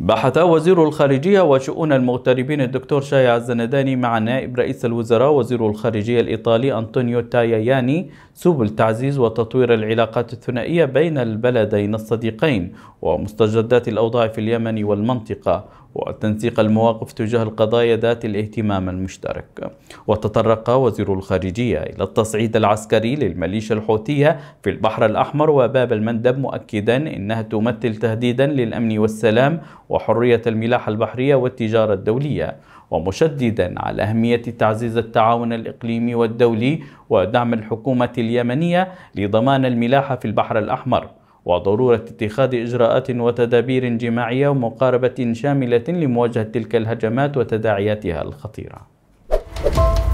بحث وزير الخارجية وشؤون المغتربين الدكتور شاي الزنداني مع نائب رئيس الوزراء وزير الخارجية الإيطالي أنطونيو تاياياني سبل تعزيز وتطوير العلاقات الثنائية بين البلدين الصديقين ومستجدات الأوضاع في اليمن والمنطقة وتنسيق المواقف تجاه القضايا ذات الاهتمام المشترك وتطرق وزير الخارجية إلى التصعيد العسكري للميليشيا الحوثية في البحر الأحمر وباب المندب مؤكدا إنها تمثل تهديدا للأمن والسلام وحرية الملاحة البحرية والتجارة الدولية ومشددا على أهمية تعزيز التعاون الإقليمي والدولي ودعم الحكومة اليمنية لضمان الملاحة في البحر الأحمر وضرورة اتخاذ إجراءات وتدابير جماعية ومقاربة شاملة لمواجهة تلك الهجمات وتداعياتها الخطيرة